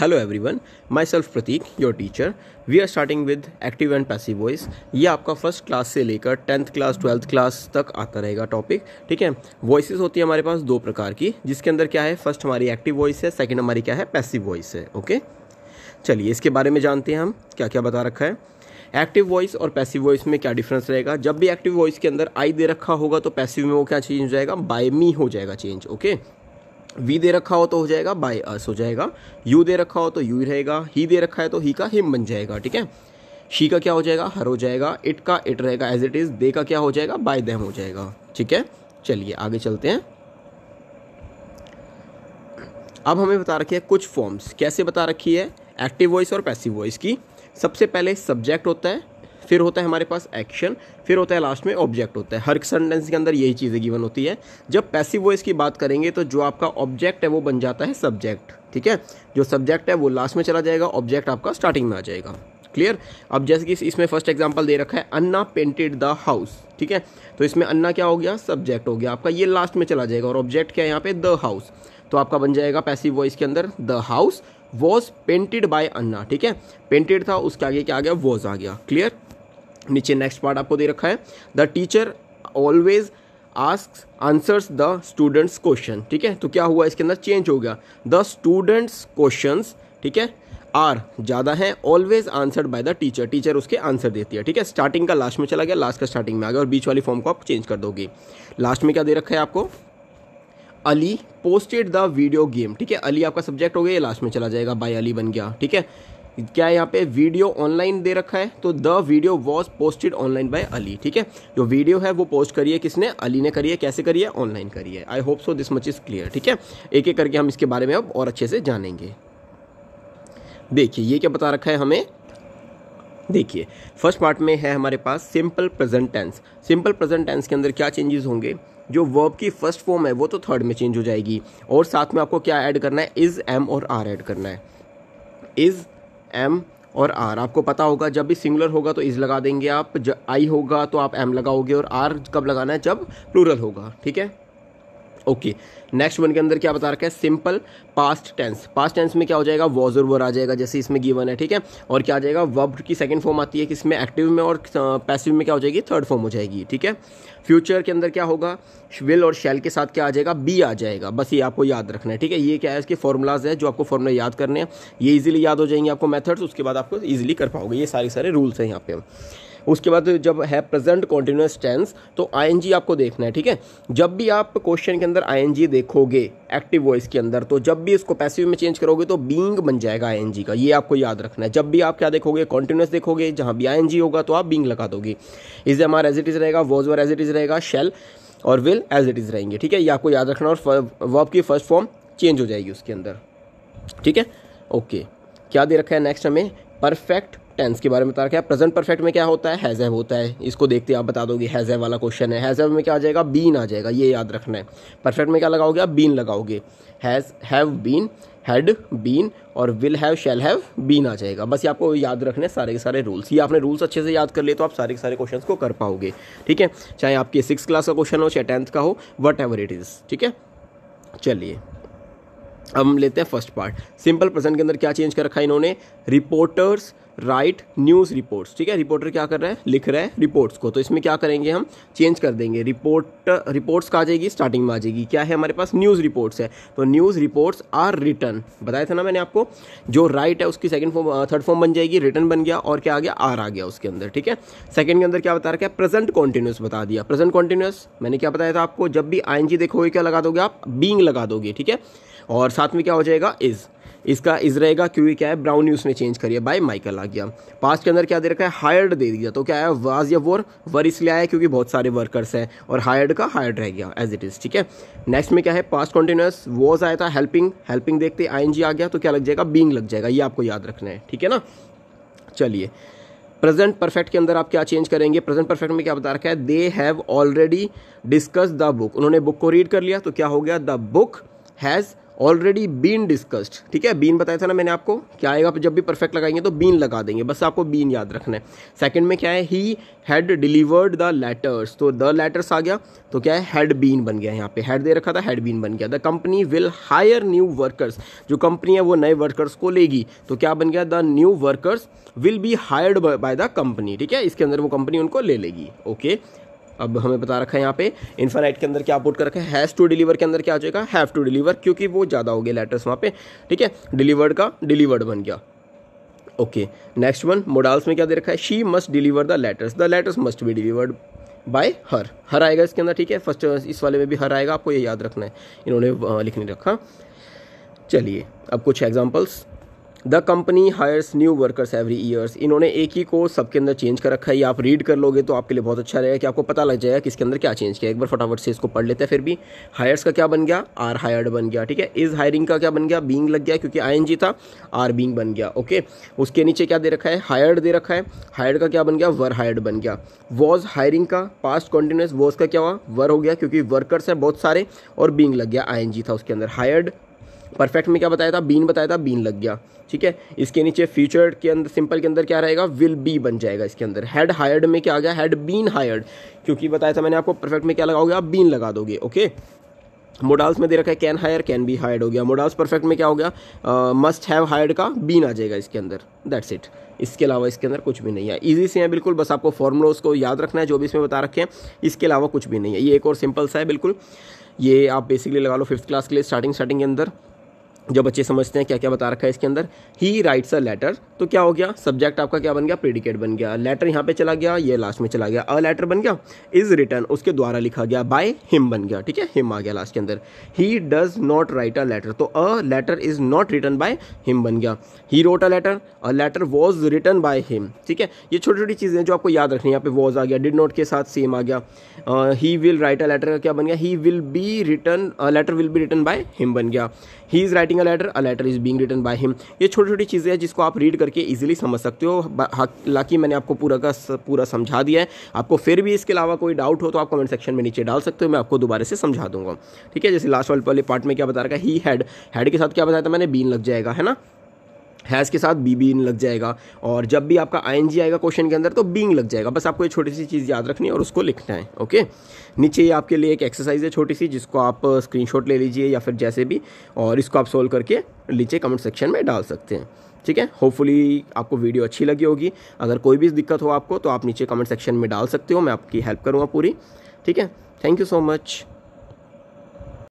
Hello everyone myself Pratik your teacher we are starting with active and passive voice ये आपका first class से लेकर tenth class twelfth class तक आता रहेगा टॉपिक ठीक है वॉइसेस होती है हमारे पास दो प्रकार की जिसके अंदर क्या है फर्स्ट हमारी एक्टिव वॉइस है सेकेंड हमारी क्या है पैसिव वॉइस है ओके चलिए इसके बारे में जानते हैं हम क्या क्या बता रखा है एक्टिव वॉइस और पैसिव वॉइस में क्या डिफरेंस रहेगा जब भी एक्टिव वॉइस के अंदर आई दे रखा होगा तो पैसिव में वो क्या चेंज हो जाएगा बाय मी हो जाएगा चेंज ओके okay? वी दे रखा हो तो हो जाएगा बाय अस हो जाएगा यू दे रखा हो तो यू रहेगा ही दे रखा है तो ही का हिम बन जाएगा ठीक है शी का क्या हो जाएगा हर हो जाएगा इट का इट रहेगा एज इट इज़ दे का क्या हो जाएगा बाय दैम हो जाएगा ठीक है चलिए आगे चलते हैं अब हमें बता रखी है कुछ फॉर्म्स कैसे बता रखी है एक्टिव वॉइस और पैसिव वॉइस की सबसे पहले सब्जेक्ट होता है फिर होता है हमारे पास एक्शन फिर होता है लास्ट में ऑब्जेक्ट होता है हर सेंटेंस के अंदर यही चीज़ें गिवन होती है जब पैसिव वॉइस की बात करेंगे तो जो आपका ऑब्जेक्ट है वो बन जाता है सब्जेक्ट ठीक है जो सब्जेक्ट है वो लास्ट में चला जाएगा ऑब्जेक्ट आपका स्टार्टिंग में आ जाएगा क्लियर अब जैसे कि इसमें फर्स्ट एग्जांपल दे रखा है अन्ना पेंटेड द हाउस ठीक है तो इसमें अन्ना क्या हो गया सब्जेक्ट हो गया आपका ये लास्ट में चला जाएगा और ऑब्जेक्ट क्या है यहाँ पे द हाउस तो आपका बन जाएगा पैसिव वॉइस के अंदर the house was painted by Anna ठीक है पेंटेड था उसके आगे क्या आ गया वॉज आ गया क्लियर नीचे नेक्स्ट पार्ट आपको दे रखा है the teacher always ask answers the students question ठीक है तो क्या हुआ इसके अंदर चेंज हो गया द स्टूडेंट्स क्वेश्चन ठीक है आर ज़्यादा है always answered by the teacher teacher उसके आंसर देती है ठीक है स्टार्टिंग का लास्ट में चला गया लास्ट का स्टार्टिंग में आ गया और बीच वाली फॉर्म को आप चेंज कर दोगे लास्ट में क्या दे रखा है आपको Ali posted the video game ठीक है अली आपका सब्जेक्ट हो गया ये लास्ट में चला जाएगा बाय अली बन गया ठीक है क्या यहाँ पे वीडियो ऑनलाइन दे रखा है तो the video was posted online by Ali ठीक है जो वीडियो है वो पोस्ट करिए किसने अली ने करी है कैसे करी है ऑनलाइन करी है I hope so this much is clear ठीक है एक एक करके हम इसके बारे में अब और अच्छे से जानेंगे देखिए ये क्या बता रखा है हमें देखिए फर्स्ट पार्ट में है हमारे पास simple present tense simple present tense के अंदर क्या चेंजेस होंगे जो वर्ब की फर्स्ट फॉर्म है वो तो थर्ड में चेंज हो जाएगी और साथ में आपको क्या ऐड करना है इज़ एम और आर ऐड करना है इज़ एम और आर आपको पता होगा जब भी सिंगुलर होगा तो इज़ लगा देंगे आप आई होगा तो आप एम लगाओगे और आर कब लगाना है जब प्लूरल होगा ठीक है ओके नेक्स्ट वन के अंदर क्या बता रखा है simple past tense past tense में क्या हो जाएगा वॉज और वर आ जाएगा जैसे इसमें गिवन है ठीक है और क्या आ जाएगा वर्ब की सेकंड फॉर्म आती है किसमें एक्टिव में और पैसिव में क्या हो जाएगी थर्ड फॉर्म हो जाएगी ठीक है फ्यूचर के अंदर क्या होगा विल और शैल के साथ क्या आ जाएगा बी आ जाएगा बस ये आपको याद रखना है ठीक है ये क्या है इसके फॉर्मूलाज है जो आपको फॉर्मूला याद करने हैं ये इजिली याद हो जाएंगे आपको मेथड्स उसके बाद आपको ईजिली कर पाओगे ये सारे सारे रूल्स हैं यहाँ पे उसके बाद जब है प्रेजेंट कॉन्टिन्यूस टेंस तो आई आपको देखना है ठीक है जब भी आप क्वेश्चन के अंदर आई देखोगे एक्टिव वॉइस के अंदर तो जब भी इसको पैसिव में चेंज करोगे तो बींग बन जाएगा आई का ये आपको याद रखना है जब भी आप क्या देखोगे कॉन्टिन्यूस देखोगे जहाँ भी आई होगा तो आप बींग लगा दोगे इज हमारा एज इट इज़ रहेगा was were as it is रहेगा शेल और विल एज इट इज़ रहेंगे ठीक है ये आपको याद रखना और वर्ब की फर्स्ट फॉर्म चेंज हो जाएगी उसके अंदर ठीक है ओके क्या दे रखा है नेक्स्ट हमें परफेक्ट टेंस के बारे में बता रखा है प्रेजेंट परफेक्ट में क्या होता है हैज़ होता है इसको देखते आप बता दोगे हैज़ वाला क्वेश्चन है हैज़ैव में क्या आ जाएगा बीन आ जाएगा ये याद रखना है परफेक्ट में क्या लगाओगे आप बीन लगाओगे has have been had been और will have shall have been आ जाएगा बस ये आपको याद रखने सारे के सारे रूल्स ये आपने रूल्स अच्छे से याद कर लिए तो आप सारे के सारे क्वेश्चन को कर पाओगे ठीक है चाहे आपके सिक्स क्लास का क्वेश्चन हो चाहे टेंथ का हो वट एवर इट इज़ ठीक है चलिए अब हम लेते हैं फर्स्ट पार्ट सिंपल प्रेजेंट के अंदर क्या चेंज कर रखा है इन्होंने रिपोर्टर्स राइट न्यूज़ रिपोर्ट्स ठीक है रिपोर्टर क्या कर रहा है लिख रहा है रिपोर्ट्स को तो इसमें क्या करेंगे हम चेंज कर देंगे रिपोर्ट रिपोर्ट्स का आ जाएगी स्टार्टिंग में आ जाएगी क्या है हमारे पास न्यूज़ रिपोर्ट्स है तो न्यूज़ रिपोर्ट्स आर रिटर्न बताया था ना मैंने आपको जो राइट है उसकी सेकंड फॉर्म थर्ड फॉर्म बन जाएगी रिटर्न बन गया और क्या आ गया आर आ गया उसके अंदर ठीक है सेकंड के अंदर क्या बता रखा है प्रेजेंट कॉन्टिन्यूस बता दिया प्रेजेंट कॉन्टिन्यूस मैंने क्या बताया था आपको जब भी आई देखोगे क्या लगा दोगे आप बींग लगा दोगे ठीक है और साथ में क्या हो जाएगा इज़ इसका इज रहेगा क्योंकि क्या है ब्राउन यूज ने चेंज करिए बाय माइकल आ गया पास्ट के अंदर क्या दे रखा है हायर्ड दे दिया तो क्या आया वाज या वोर वर इसलिए आया क्योंकि बहुत सारे वर्कर्स हैं और हायर्ड का हायर्ड रह गया एज इट इज़ ठीक है नेक्स्ट में क्या है पास्ट कॉन्टिन्यूस वॉज आया था हेल्पिंग हेल्पिंग देखते आई आ गया तो क्या लग जाएगा बींग लग जाएगा ये आपको याद रखना है ठीक है ना चलिए प्रेजेंट परफेक्ट के अंदर आप क्या चेंज करेंगे प्रेजेंट परफेक्ट में क्या बता रखा है they have already discuss the book उन्होंने बुक को रीड कर लिया तो क्या हो गया the book has already been discussed ठीक है बीन बताया था ना मैंने आपको क्या आएगा आप जब भी परफेक्ट लगाएंगे तो बीन लगा देंगे बस आपको बीन याद रखना है सेकंड में क्या है he had delivered the letters तो द लेटर्स आ गया तो क्या है हैड बीन बन गया यहाँ पे हेड दे रखा था हेड बीन बन गया the company will hire new workers जो कंपनी है वो नए वर्कर्स को लेगी तो क्या बन गया the new workers will be hired by the company ठीक है इसके अंदर वो कंपनी उनको ले लेगी ओके okay? अब हमें बता रखा है यहाँ पे इन्फानाइट के अंदर क्या पुट कर रखा है हैज़ टू डिलीवर के अंदर क्या हो जाएगा हैव टू डिलीवर क्योंकि वो ज़्यादा हो गए लेटर्स वहाँ पे ठीक है डिलीवर्ड का डिलीवर्ड बन गया ओके नेक्स्ट वन मोडाल्स में क्या दे रखा है she must deliver the letters the letters must be delivered by her her आएगा इसके अंदर ठीक है फर्स्ट इस वाले में भी हर आएगा आपको ये याद रखना है इन्होंने लिख नहीं रखा चलिए अब कुछ examples the company hires new workers every years इन्होंने एक ही को सबके अंदर चेंज कर रखा है आप रीड कर लोगे तो आपके लिए बहुत अच्छा रहेगा कि आपको पता लग जाएगा कि इसके अंदर क्या चेंज किया एक बार फटाफट से इसको पढ़ लेते हैं फिर भी हायर्स का क्या बन गया आर हायर्ड बन गया ठीक है इज हायरिंग का क्या बन गया बींग लग गया क्योंकि आई था आर बींग बन गया ओके उसके नीचे क्या दे रखा है हायर्ड दे रखा है हायर्ड का क्या बन गया वर हायर्ड बन गया वॉज हायरिंग का पास्ट कॉन्टिन्यूस वॉज का क्या हुआ वर हो गया क्योंकि वर्कर्स है बहुत सारे और बींग लग गया आई था उसके अंदर हायर्ड परफेक्ट में क्या बताया था बीन बताया था बीन लग गया ठीक है इसके नीचे फ्यूचर के अंदर सिंपल के अंदर क्या रहेगा विल बी बन जाएगा इसके अंदर हेड हायर्ड में क्या आ गया हेड बीन हायर्ड क्योंकि बताया था मैंने आपको परफेक्ट में क्या लगाओगे आप बीन लगा दोगे ओके मोडाल्स में दे रखा है can hire can be hired हो गया मोडाल्स परफेक्ट में क्या हो गया मस्ट हैव हायर्ड का बीन आ जाएगा इसके अंदर दैट्स इट इसके अलावा इसके अंदर कुछ भी नहीं है ईजी से है बिल्कुल बस आपको फॉर्मूलोज को याद रखना है जो भी इसमें बता रखे हैं इसके अलावा कुछ भी नहीं है ये एक और सिंपल सा है बिल्कुल ये आप बेसिकली लगा लो फिफ्थ क्लास के लिए स्टार्टिंग स्टार्टिंग के अंदर जो बच्चे समझते हैं क्या क्या बता रखा है इसके अंदर ही राइट्स अ लेटर तो क्या हो गया सब्जेक्ट आपका क्या बन गया प्रिडिकेट बन गया लेटर यहाँ पे चला गया ये लास्ट में चला गया अ लेटर बन गया इज रिटर्न उसके द्वारा लिखा गया बाय हिम बन गया ठीक है हिम आ गया लास्ट के अंदर he does not write a letter तो a letter is not return by him बन गया he wrote a letter a letter was return by him ठीक है ये छोटी छोटी चीज़ें जो आपको याद रखनी है यहाँ पे वॉज आ गया डिड नॉट के साथ सेम आ गया he will write a letter क्या बन गया he will be return letter will be return by him बन गया he is writing writing a letter a letter is being written by him ये छोटी छोटी चीज़ें हैं जिसको आप रीड करके इजीली समझ सकते हो हालांकि मैंने आपको पूरा का पूरा समझा दिया है आपको फिर भी इसके अलावा कोई डाउट हो तो आप कमेंट सेक्शन में नीचे डाल सकते हो मैं आपको दोबारा से समझा दूंगा ठीक है जैसे लास्ट वाले पार्ट में क्या बता रहा है ही हैड हैड के साथ क्या बताया था मैंने बीन लग जाएगा है ना हैज़ के साथ बी बी इन लग जाएगा और जब भी आपका आई आएगा क्वेश्चन के अंदर तो बींग लग जाएगा बस आपको ये छोटी सी चीज़ याद रखनी है और उसको लिखना है ओके नीचे ये आपके लिए एक एक्सरसाइज है छोटी सी जिसको आप स्क्रीनशॉट ले लीजिए या फिर जैसे भी और इसको आप सोल्व करके नीचे कमेंट सेक्शन में डाल सकते हैं ठीक है होपफुली आपको वीडियो अच्छी लगी होगी अगर कोई भी दिक्कत हो आपको तो आप नीचे कमेंट सेक्शन में डाल सकते हो मैं आपकी हेल्प करूँगा पूरी ठीक है थैंक यू सो मच